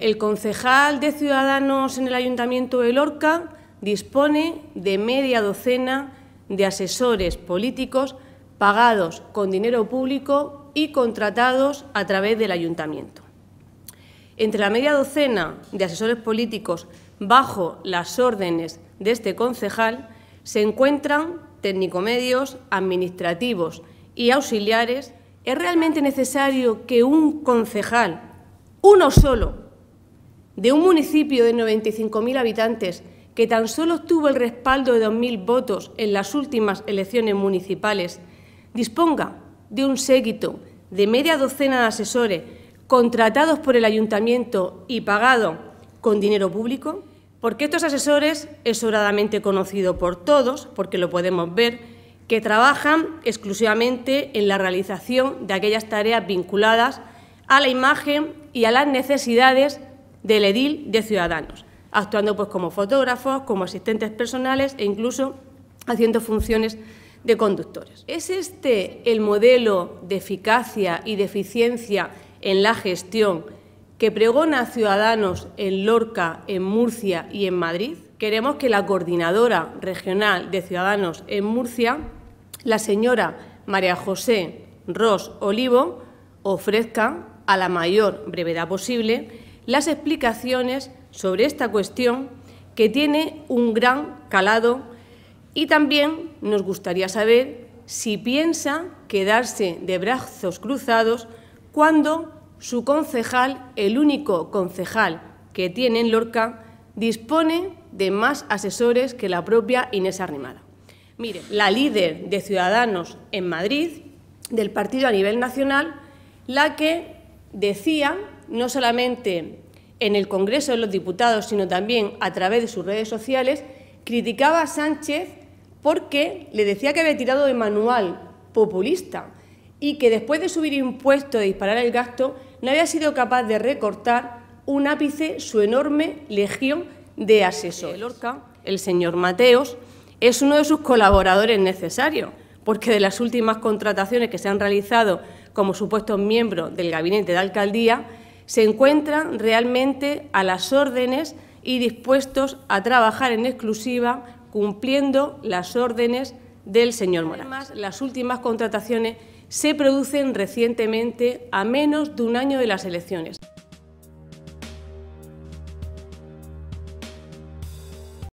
el concejal de Ciudadanos en el Ayuntamiento de Lorca dispone de media docena de asesores políticos pagados con dinero público y contratados a través del Ayuntamiento. Entre la media docena de asesores políticos bajo las órdenes de este concejal se encuentran técnicomedios, administrativos y auxiliares, ¿es realmente necesario que un concejal, uno solo, de un municipio de 95.000 habitantes que tan solo obtuvo el respaldo de 2.000 votos en las últimas elecciones municipales, disponga de un séquito de media docena de asesores contratados por el ayuntamiento y pagados con dinero público? Porque estos asesores, es sobradamente conocido por todos, porque lo podemos ver, que trabajan exclusivamente en la realización de aquellas tareas vinculadas a la imagen y a las necesidades del edil de Ciudadanos, actuando pues como fotógrafos, como asistentes personales e incluso haciendo funciones de conductores. ¿Es este el modelo de eficacia y de eficiencia en la gestión que pregona Ciudadanos en Lorca, en Murcia y en Madrid? Queremos que la coordinadora regional de Ciudadanos en Murcia, la señora María José Ros Olivo, ofrezca a la mayor brevedad posible las explicaciones sobre esta cuestión que tiene un gran calado y también nos gustaría saber si piensa quedarse de brazos cruzados cuando su concejal, el único concejal que tiene en Lorca, dispone de más asesores que la propia Inés Arrimada. Mire, la líder de Ciudadanos en Madrid, del partido a nivel nacional, la que decía, no solamente en el Congreso de los Diputados, sino también a través de sus redes sociales, criticaba a Sánchez porque le decía que había tirado de manual populista y que después de subir impuestos y disparar el gasto, no había sido capaz de recortar un ápice su enorme legión de asesores. El Orca, el señor Mateos, es uno de sus colaboradores necesarios, porque de las últimas contrataciones que se han realizado como supuesto miembros del gabinete de alcaldía, se encuentran realmente a las órdenes y dispuestos a trabajar en exclusiva cumpliendo las órdenes del señor Morales. Además, las últimas contrataciones se producen recientemente a menos de un año de las elecciones.